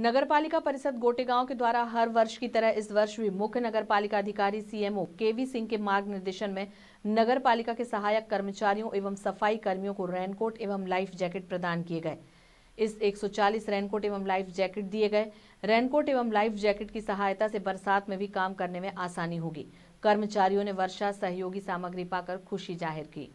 नगरपालिका परिषद गोटेगांव के द्वारा हर वर्ष की तरह इस वर्ष भी मुख्य नगरपालिका अधिकारी सीएमओ केवी सिंह के मार्ग निर्देशन में नगरपालिका के सहायक कर्मचारियों एवं सफाई कर्मियों को रेनकोट एवं लाइफ जैकेट प्रदान किए गए इस 140 रेनकोट एवं लाइफ जैकेट दिए गए रेनकोट एवं लाइफ जैकेट की सहायता से बरसात में भी काम करने में आसानी होगी कर्मचारियों ने वर्षा सहयोगी सामग्री पाकर खुशी जाहिर की